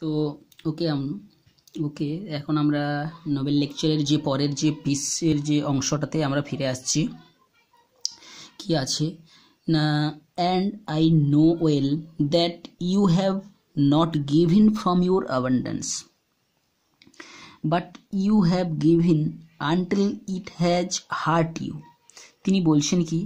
তো ওকে ওকে এখন আমরা নোবেল লেকচারের যে পরের যে পিসের যে অংশটাতে আমরা ফিরে আসছি কি আছে না and I know well that you have not given from your abundance but you have given until it has hurt you তিনি বলছেন কি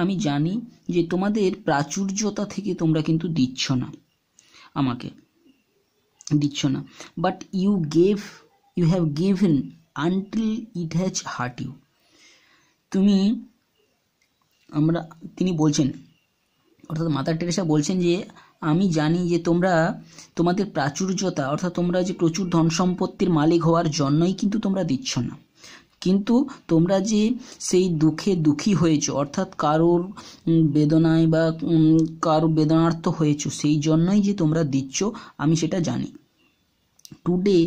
আমি জানি যে তোমাদের প্রাচুর্যতা থেকে তোমরা কিন্তু দিচ্ছ না আমাকে দিচ্ছ না but you gave you have given until it has hurt you তুমি আমরা তিনি বলছেন অর্থাৎ মাদার টেরেসা বলছেন যে আমি জানি যে তোমরা তোমাদের প্রাচুর্যতা অর্থাৎ তোমরা যে প্রচুর ধন সম্পত্তির মালিক হওয়ার জন্যই কিন্তু তোমরা দিচ্ছ না কিন্তু তোমরা যে সেই দুঃখে দুঃখী হয়েছো অর্থাৎ কারোর বেদনায় বা কারো বেদনার্থ হয়েছো সেই জন্যই যে তোমরা দিচ্ছ আমি সেটা জানি today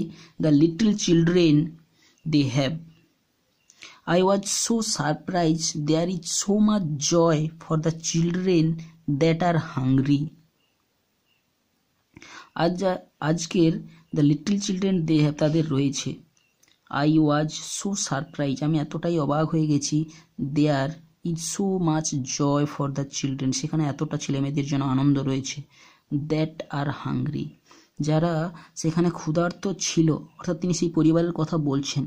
the little children they have I was so surprise there is so much joy for the children that are hungry আজ আজকের the little children they have তাদের রয়েছে আই ওয়াজ সো সারপ্রাইজ আমি এতটাই অবাক হয়ে গেছি there is so much joy for the children সেখানে এতটা ছেলেমেয়েদের জন্য আনন্দ রয়েছে দ্যাট আর হাংরি যারা সেখানে ক্ষুধার্ত ছিল অর্থাৎ তিনি সেই পরিবারের কথা বলছেন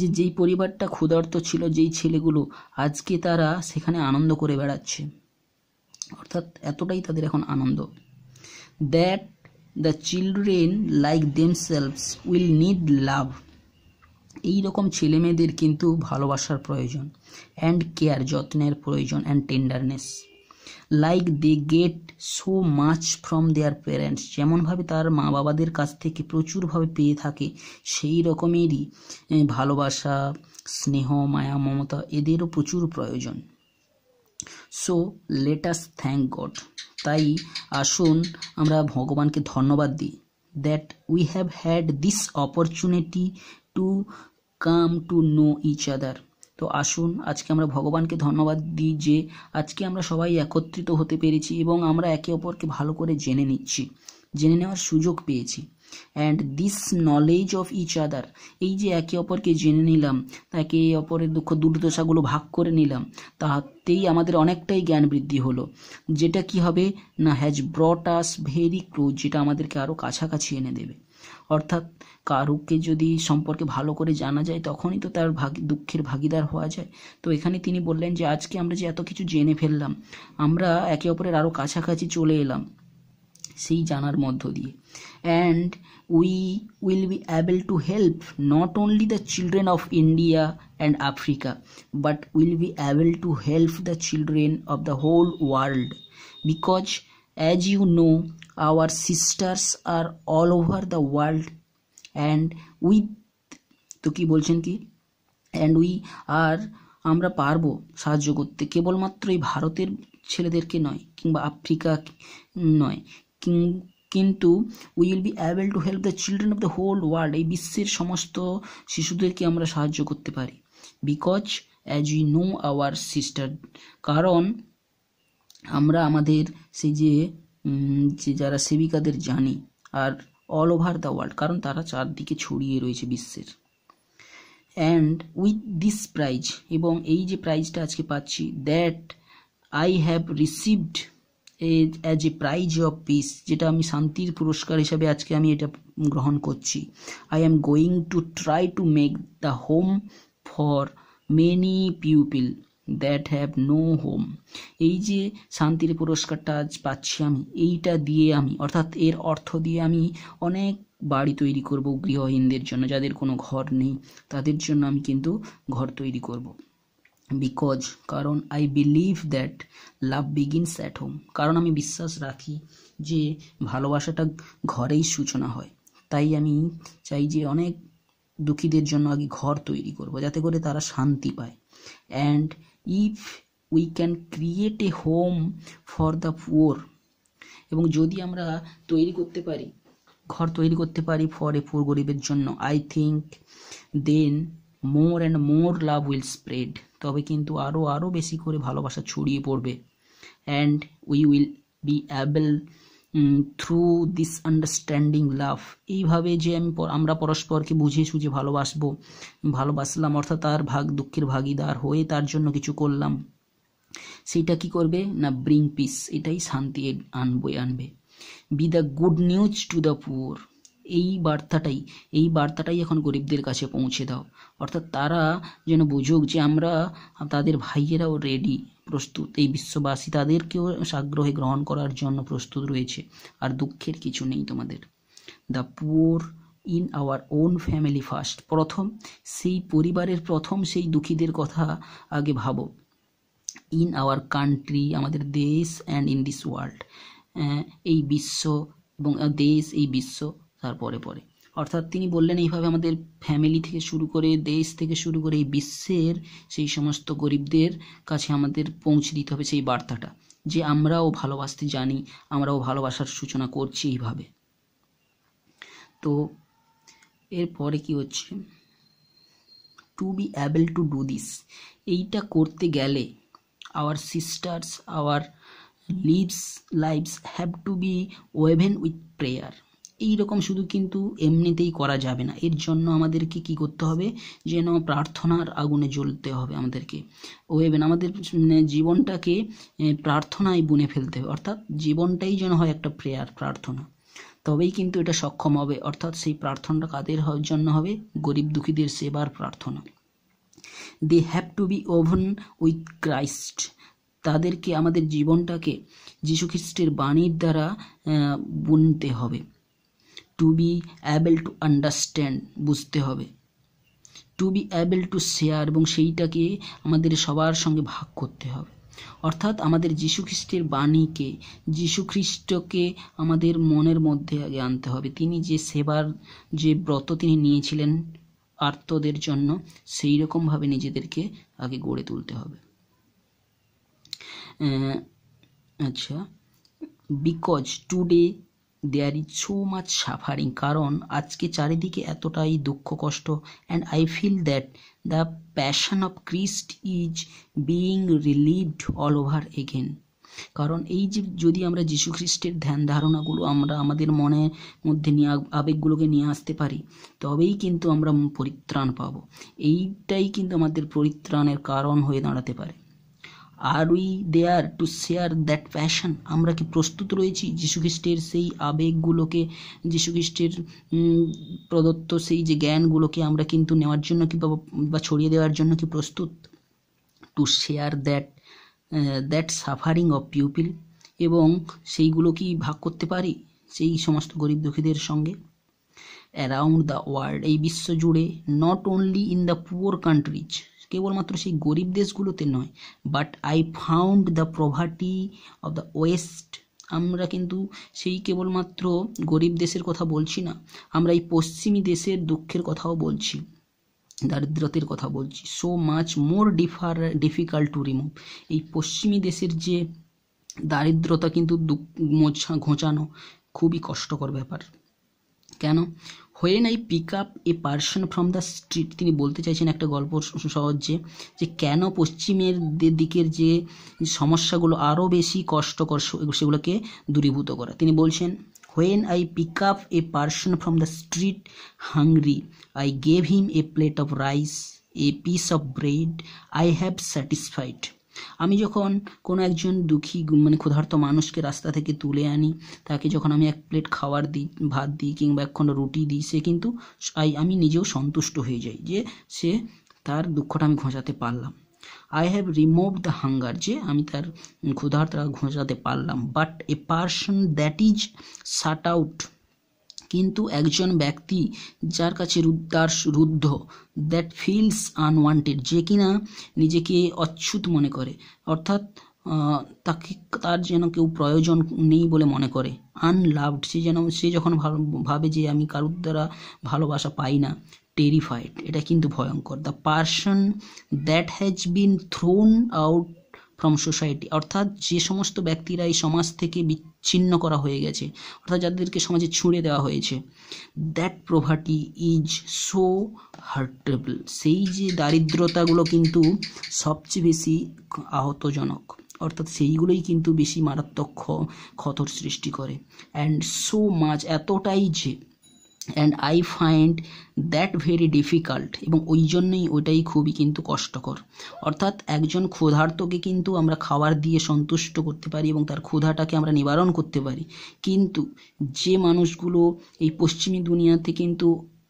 যে যেই পরিবারটা ক্ষুধার্ত ছিল যেই ছেলেগুলো আজকে তারা সেখানে আনন্দ করে বেড়াচ্ছে অর্থাৎ এতটাই তাদের এখন আনন্দ that the children like themselves will need love এই রকম ছেলেমেয়েদের কিন্তু ভালোবাসার প্রয়োজন অ্যান্ড কেয়ার যত্নের প্রয়োজন and tenderness like they get so much from their parents যেমনভাবে তার মা বাবাদের কাছ থেকে প্রচুরভাবে পেয়ে থাকে সেই রকমেরই ভালোবাসা স্নেহ মায়া মমতা এদেরও প্রচুর প্রয়োজন সো লেটাস থ্যাংক গড তাই আসুন আমরা ভগবানকে ধন্যবাদ দিই that we have had this opportunity to come to know each other তো আসুন আজকে আমরা ভগবানকে ধন্যবাদ দিই যে আজকে আমরা সবাই একত্রিত হতে পেরেছি এবং আমরা একে অপরকে ভালো করে জেনে নিচ্ছি জেনে নেওয়ার সুযোগ পেয়েছি and this knowledge of each other এই যে একে অপরকে জেনে নিলাম তাকে অপরের দুঃখ দুর্দশাগুলো ভাগ করে নিলাম তাতেই আমাদের অনেকটাই জ্ঞান বৃদ্ধি হলো যেটা কি হবে না has brought us very close যেটা আমাদেরকে আরও কাছাকাছি এনে দেবে অর্থাৎ কারুকে যদি সম্পর্কে ভালো করে জানা যায় তখনই তো তার ভাগি দুঃখের ভাগিদার হওয়া যায় তো এখানে তিনি বললেন যে আজকে আমরা যে এত কিছু জেনে ফেললাম আমরা একে অপরের আরও কাছাকাছি চলে এলাম সেই জানার মধ্য দিয়ে and we will be able to help not only the children of India and Africa but will be able to help the children of the whole world because As you know, our sisters are all over the world and we তো কি বলছেন কি and we are আমরা পারবো সাহায্য করতে কেবলমাত্র এই ভারতের ছেলেদেরকে নয় কিংবা আফ্রিকা নয় কিন্তু we will be able to help the children of the whole world এই বিশ্বের সমস্ত শিশুদেরকে আমরা সাহায্য করতে পারি because as you know our sister কারণ আমরা আমাদের সেই যে যে যারা সেবিকাদের জানি আর অল ওভার দ্য ওয়ার্ল্ড কারণ তারা চারদিকে ছড়িয়ে রয়েছে বিশ্বের অ্যান্ড উইথ দিস প্রাইজ এবং এই যে প্রাইজটা আজকে পাচ্ছি that I have received as a prize of peace যেটা আমি শান্তির পুরস্কার হিসাবে আজকে আমি এটা গ্রহণ করছি I am going to try to make the home for many people that have no home এই যে শান্তির পুরস্কারটা আজ পাচ্ছি আমি এইটা দিয়ে আমি অর্থাৎ এর অর্থ দিয়ে আমি অনেক বাড়ি তৈরি করব গৃহহীনদের জন্য যাদের কোনো ঘর নেই তাদের জন্য আমি কিন্তু ঘর তৈরি করব বিকজ কারণ I believe that love begins at home কারণ আমি বিশ্বাস রাখি যে ভালোবাসাটা ঘরেই সূচনা হয় তাই আমি চাই যে অনেক দুঃখীদের জন্য আগে ঘর তৈরি করব যাতে করে তারা শান্তি পায় and if we can create a home for the poor এবং যদি আমরা তৈরি করতে পারি ঘর তৈরি করতে পারি ফর এ পুর গরিবের জন্য I think then more and more love will spread তবে কিন্তু আরও আরও বেশি করে ভালোবাসা ছড়িয়ে পড়বে and we will be able through this understanding love এইভাবে যে আমি আমরা পরস্পরকে বুঝে সুঝে ভালোবাসবো ভালোবাসলাম অর্থাৎ তার ভাগ দুঃখের ভাগিদার হয়ে তার জন্য কিছু করলাম সেটা কি করবে না ব্রিং পিস এটাই শান্তি আনবে আনবে be the good news to the poor এই বার্তাটাই এই বার্তাটাই এখন গরিবদের কাছে পৌঁছে দাও অর্থাৎ তারা যেন বুঝুক যে আমরা তাদের ভাইয়েরাও রেডি প্রস্তুত এই বিশ্ববাসী তাদেরকেও আগ্রহে গ্রহণ করার জন্য প্রস্তুত রয়েছে আর দুঃখের কিছু নেই তোমাদের the poor in our own family first প্রথম সেই পরিবারের প্রথম সেই দুঃখীদের কথা আগে ভাবো ইন আওয়ার কান্ট্রি আমাদের দেশ অ্যান্ড ইন দিস ওয়ার্ল্ড এই বিশ্ব এবং দেশ এই বিশ্ব তারপরে পরে অর্থাৎ তিনি বললেন এইভাবে আমাদের ফ্যামিলি থেকে শুরু করে দেশ থেকে শুরু করে এই বিশ্বের সেই সমস্ত গরিবদের কাছে আমাদের পৌঁছে দিতে হবে সেই বার্তাটা যে আমরাও ভালোবাসতে জানি আমরাও ভালোবাসার সূচনা করছি এইভাবে তো এরপরে কি হচ্ছে to be able to do this এইটা করতে গেলে our sisters our lives lives have to be woven with prayer এই রকম শুধু কিন্তু এমনিতেই করা যাবে না এর জন্য আমাদেরকে কি করতে হবে যেন প্রার্থনার আগুনে জ্বলতে হবে আমাদেরকে ওয়েবেন আমাদের মানে জীবনটাকে প্রার্থনায় বুনে ফেলতে হবে অর্থাৎ জীবনটাই যেন হয় একটা প্রেয়ার প্রার্থনা তবেই কিন্তু এটা সক্ষম হবে অর্থাৎ সেই প্রার্থনাটা কাদের জন্য হবে গরিব দুঃখীদের সেবার প্রার্থনা they have to be woven with Christ তাদেরকে আমাদের জীবনটাকে যীশুখ্রিস্টের বাণীর দ্বারা বুনতে হবে to be able to understand বুঝতে হবে to be able to share এবং সেইটাকে আমাদের সবার সঙ্গে ভাগ করতে হবে অর্থাৎ আমাদের খ্রিস্টের বাণীকে খ্রিস্টকে আমাদের মনের মধ্যে আগে আনতে হবে তিনি যে সেবার যে ব্রত তিনি নিয়েছিলেন আর্তদের জন্য সেই রকমভাবে নিজেদেরকে আগে গড়ে তুলতে হবে আচ্ছা because today there is so much suffering কারণ আজকে চারিদিকে এতটাই দুঃখ কষ্ট and I feel that the passion of Christ is being relived all over again কারণ এই যে যদি আমরা যীশু খ্রিস্টের ধ্যান ধারণাগুলো আমরা আমাদের মনের মধ্যে নিয়ে আবেগগুলোকে নিয়ে আসতে পারি তবেই কিন্তু আমরা পরিত্রাণ পাব এইটাই কিন্তু আমাদের পরিত্রাণের কারণ হয়ে দাঁড়াতে পারে are we there to share that passion আমরা কি প্রস্তুত রয়েছি যীশুখ্রিস্টের সেই আবেগগুলোকে যীশুখ্রিস্টের প্রদত্ত সেই যে জ্ঞানগুলোকে আমরা কিন্তু নেওয়ার জন্য কি বা ছড়িয়ে দেওয়ার জন্য কি প্রস্তুত to share that that suffering of people এবং সেইগুলো কি ভাগ করতে পারি সেই সমস্ত গরিব দুঃখীদের সঙ্গে অ্যারাউন্ড দ্য ওয়ার্ল্ড এই বিশ্ব জুড়ে not only in the poor countries কেবলমাত্র সেই গরিব দেশগুলোতে নয় but I found the poverty of the west আমরা কিন্তু সেই কেবলমাত্র গরিব দেশের কথা বলছি না আমরা এই পশ্চিমী দেশের দুঃখের কথাও বলছি দারিদ্রতের কথা বলছি so much more differ difficult to remove এই পশ্চিমী দেশের যে দারিদ্রতা কিন্তু মোছা ঘোঁচানো খুবই কষ্টকর ব্যাপার কেন when I pick up a person from the street তিনি বলতে চাইছেন একটা গল্প সহজে যে কেন পশ্চিমের দিকের যে সমস্যাগুলো আরও বেশি কষ্টকর সেগুলোকে দূরীভূত করা তিনি বলছেন when I pick up a person from the street hungry I gave him a plate of rice a piece of bread I have satisfied আমি যখন কোনো একজন দুঃখী মানে ক্ষুধার্ত মানুষকে রাস্তা থেকে তুলে আনি তাকে যখন আমি এক প্লেট খাবার দিই ভাত দিই কিংবা একখণ্ড রুটি দিই সে কিন্তু আমি নিজেও সন্তুষ্ট হয়ে যাই যে সে তার দুঃখটা আমি ঘোঁচাতে পারলাম I have remove the hunger যে আমি তার ক্ষুধার্তটা ঘোঁচাতে পারলাম but a person that is shut out কিন্তু একজন ব্যক্তি যার কাছে তার রুদ্ধ দ্যাট ফিলস আনওয়ান্টেড যে কিনা নিজেকে অচ্ছুত মনে করে অর্থাৎ তাকে তার যেন কেউ প্রয়োজন নেই বলে মনে করে আনলাভড সে যেন সে যখন ভাবে যে আমি কারুর দ্বারা ভালোবাসা পাই না টেরিফাইড এটা কিন্তু ভয়ঙ্কর the person that has been thrown out from society অর্থাৎ যে সমস্ত ব্যক্তিরা এই সমাজ থেকে বিচ্ছিন্ন করা হয়ে গেছে অর্থাৎ যাদেরকে সমাজে ছুঁড়ে দেওয়া হয়েছে that poverty is so hurtable সেই যে দারিদ্রতাগুলো কিন্তু সবচেয়ে বেশি আহতজনক অর্থাৎ সেইগুলোই কিন্তু বেশি মারাত্মক ক্ষতর সৃষ্টি করে অ্যান্ড সো মাছ এতটাই যে and I find that very difficult এবং ওই জন্যই ওইটাই খুবই কিন্তু কষ্টকর অর্থাৎ একজন ক্ষুধার্তকে কিন্তু আমরা খাবার দিয়ে সন্তুষ্ট করতে পারি এবং তার ক্ষুধাটাকে আমরা নিবারণ করতে পারি কিন্তু যে মানুষগুলো এই পশ্চিমী দুনিয়াতে কিন্তু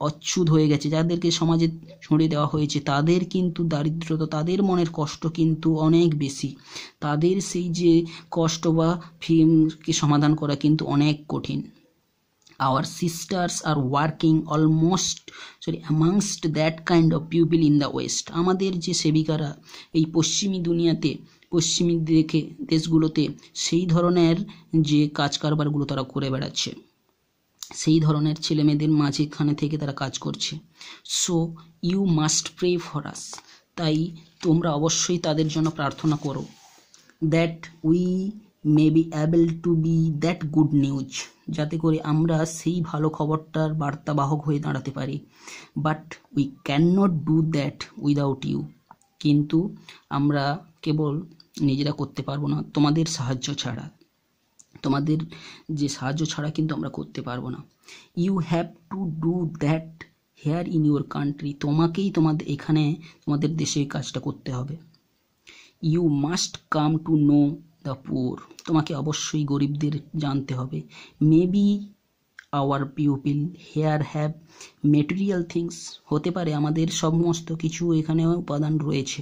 অচ্ছুত হয়ে গেছে যাদেরকে সমাজে ছড়ে দেওয়া হয়েছে তাদের কিন্তু দারিদ্রতা তাদের মনের কষ্ট কিন্তু অনেক বেশি তাদের সেই যে কষ্ট বা ফিমকে সমাধান করা কিন্তু অনেক কঠিন our sisters are working almost sorry amongst that kind of people in the west আমাদের যে সেবিকারা এই পশ্চিমী দুনিয়াতে পশ্চিমী দেখে দেশগুলোতে সেই ধরনের যে কাজ কারবারগুলো তারা করে বেড়াচ্ছে সেই ধরনের ছেলেমেয়েদের মাঝেখানে থেকে তারা কাজ করছে so you must pray for us তাই তোমরা অবশ্যই তাদের জন্য প্রার্থনা করো that we may be able to be that good news যাতে করে আমরা সেই ভালো খবরটার বার্তাবাহক হয়ে দাঁড়াতে পারি but we can not do that without you কিন্তু আমরা কেবল নিজেরা করতে পারবো না তোমাদের সাহায্য ছাড়া তোমাদের যে সাহায্য ছাড়া কিন্তু আমরা করতে পারবো না you have to do that here in your country তোমাকেই তোমাদের এখানে তোমাদের দেশে কাজটা করতে হবে you must come to know the poor তোমাকে অবশ্যই গরিবদের জানতে হবে maybe our people here have material things হতে পারে আমাদের সমস্ত কিছু এখানে উপাদান রয়েছে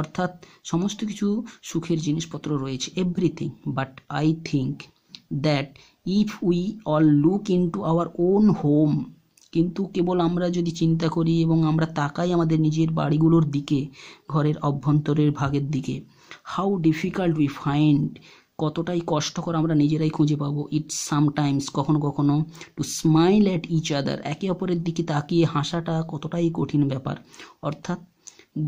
অর্থাৎ সমস্ত কিছু সুখের জিনিসপত্র রয়েছে everything but I think that if we all look in to our own home কিন্তু কেবল আমরা যদি চিন্তা করি এবং আমরা তাকাই আমাদের নিজের বাড়িগুলোর দিকে ঘরের অভ্যন্তরের ভাগের দিকে হাউ ডিফিকাল্ট উই ফাইন্ড কতটাই কষ্টকর আমরা নিজেরাই খুঁজে পাবো ইট সামটাইমস কখনো কখনো to smile at each other একে অপরের দিকে তাকিয়ে হাসাটা কতটাই কঠিন ব্যাপার অর্থাৎ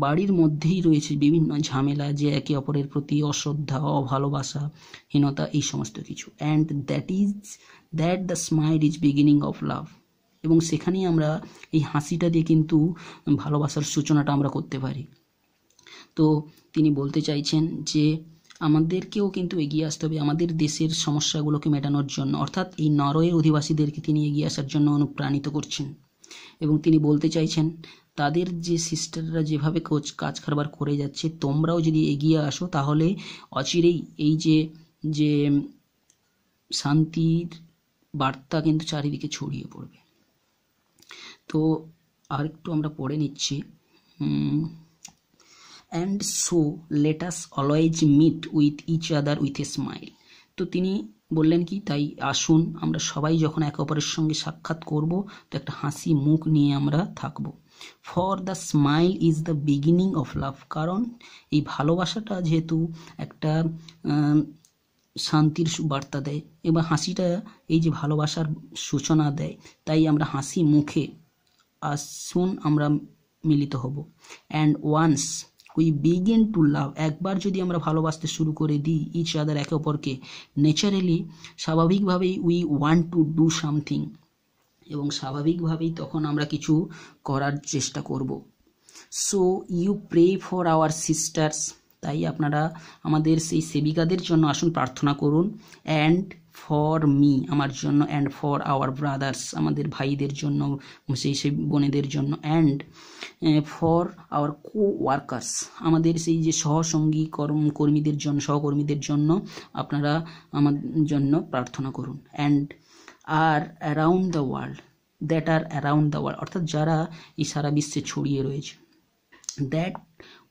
বাড়ির মধ্যেই রয়েছে বিভিন্ন ঝামেলা যে একে অপরের প্রতি অশ্রদ্ধা অভালোবাসা হীনতা এই সমস্ত কিছু and that is that the smile is beginning of love এবং সেখানেই আমরা এই হাসিটা দিয়ে কিন্তু ভালোবাসার সূচনাটা আমরা করতে পারি তো তিনি বলতে চাইছেন যে আমাদেরকেও কিন্তু এগিয়ে আসতে হবে আমাদের দেশের সমস্যাগুলোকে মেটানোর জন্য অর্থাৎ এই নরওয়ের অধিবাসীদেরকে তিনি এগিয়ে আসার জন্য অনুপ্রাণিত করছেন এবং তিনি বলতে চাইছেন তাদের যে সিস্টাররা যেভাবে কোচ কাজ কারবার করে যাচ্ছে তোমরাও যদি এগিয়ে আসো তাহলে অচিরেই এই যে যে শান্তির বার্তা কিন্তু চারিদিকে ছড়িয়ে পড়বে তো আরেকটু আমরা পড়ে নিচ্ছি and so let us always meet with each other with a smile তো তিনি বললেন কি তাই আসুন আমরা সবাই যখন একে অপরের সঙ্গে সাক্ষাৎ করব তো একটা হাসি মুখ নিয়ে আমরা থাকব for the smile is the beginning of love কারণ এই ভালোবাসাটা যেহেতু একটা শান্তির বার্তা দেয় এবং হাসিটা এই যে ভালোবাসার সূচনা দেয় তাই আমরা হাসি মুখে আসুন আমরা মিলিত হব and once we begin to love একবার যদি আমরা ভালোবাসতে শুরু করে দিই ইচ আদার একে অপরকে ন্যাচারালি স্বাভাবিকভাবেই we want to do something এবং স্বাভাবিকভাবেই তখন আমরা কিছু করার চেষ্টা করব so you pray for our sisters তাই আপনারা আমাদের সেই সেবিকাদের জন্য আসুন প্রার্থনা করুন অ্যান্ড ফর মি আমার জন্য অ্যান্ড ফর আওয়ার ব্রাদার্স আমাদের ভাইদের জন্য সেই সেই বোনেদের জন্য and for our coworkers আমাদের সেই যে সহসঙ্গী কর্ম কর্মীদের জন্য সহকর্মীদের জন্য আপনারা আমার জন্য প্রার্থনা করুন and are around the world that are around the world অর্থাৎ যারা এই সারা বিশ্বে ছড়িয়ে রয়েছে that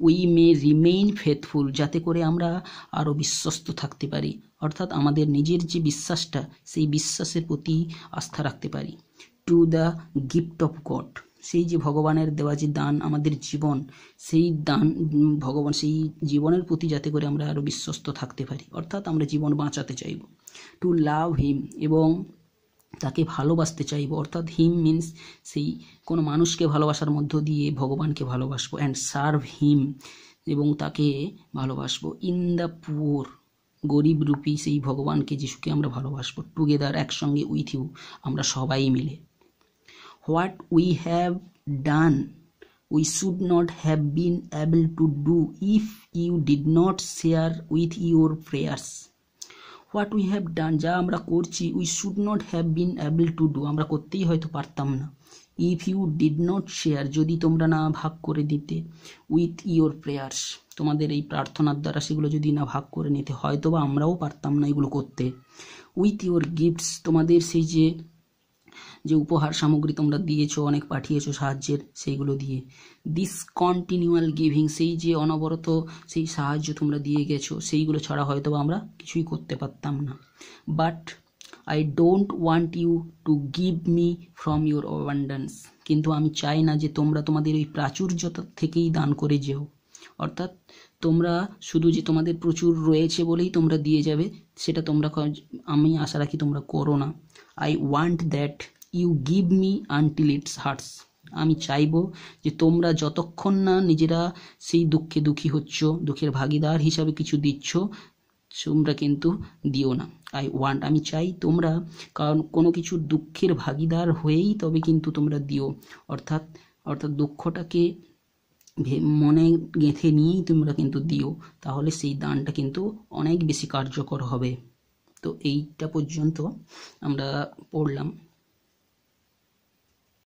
we may remain faithful যাতে করে আমরা আরও বিশ্বস্ত থাকতে পারি অর্থাৎ আমাদের নিজের যে বিশ্বাসটা সেই বিশ্বাসের প্রতি আস্থা রাখতে পারি to the gift of God সেই যে ভগবানের দেওয়া যে দান আমাদের জীবন সেই দান ভগবান সেই জীবনের প্রতি যাতে করে আমরা আরও বিশ্বস্ত থাকতে পারি অর্থাৎ আমরা জীবন বাঁচাতে চাইব টু লাভ হিম এবং তাকে ভালোবাসতে চাইব অর্থাৎ হিম মিন্স সেই কোনো মানুষকে ভালোবাসার মধ্য দিয়ে ভগবানকে ভালোবাসবো অ্যান্ড সার্ভ হিম এবং তাকে ভালোবাসবো ইন দ্য পুয়ার গরিব রূপী সেই ভগবানকে যিশুকে আমরা ভালোবাসবো টুগেদার একসঙ্গে উইথ ইউ আমরা সবাই মিলে what we have done we should not have been able to do if you did not share with your prayers what we have done যা আমরা করছি we should not have been able to do আমরা করতেই হয়তো পারতাম না if you did not share যদি তোমরা না ভাগ করে দিতে উইথ ইয়োর প্রেয়ার্স তোমাদের এই প্রার্থনার দ্বারা সেগুলো যদি না ভাগ করে নিতে হয়তো বা আমরাও পারতাম না এগুলো করতে উইথ ইয়োর গিফটস তোমাদের সেই যে যে উপহার সামগ্রী তোমরা দিয়েছো অনেক পাঠিয়েছো সাহায্যের সেইগুলো দিয়ে ডিসকন্টিনিউয়াল গিভিং সেই যে অনবরত সেই সাহায্য তোমরা দিয়ে গেছো সেইগুলো ছাড়া হয়তো আমরা কিছুই করতে পারতাম না but I don't want you to give me from your abundance কিন্তু আমি চাই না যে তোমরা তোমাদের ওই প্রাচুর্যতা থেকেই দান করে যেও অর্থাৎ তোমরা শুধু যে তোমাদের প্রচুর রয়েছে বলেই তোমরা দিয়ে যাবে সেটা তোমরা আমি আশা রাখি তোমরা করো না I want that you give me until it's hurts আমি চাইব যে তোমরা যতক্ষণ না নিজেরা সেই দুঃখে দুঃখী হচ্ছ দুঃখের ভাগিদার হিসাবে কিছু দিচ্ছ তোমরা কিন্তু দিও না আই ওয়ান্ট আমি চাই তোমরা কারণ কোনো কিছু দুঃখের ভাগিদার হয়েই তবে কিন্তু তোমরা দিও অর্থাৎ অর্থাৎ দুঃখটাকে মনে গেঁথে নিয়েই তোমরা কিন্তু দিও তাহলে সেই দানটা কিন্তু অনেক বেশি কার্যকর হবে তো এইটা পর্যন্ত আমরা পড়লাম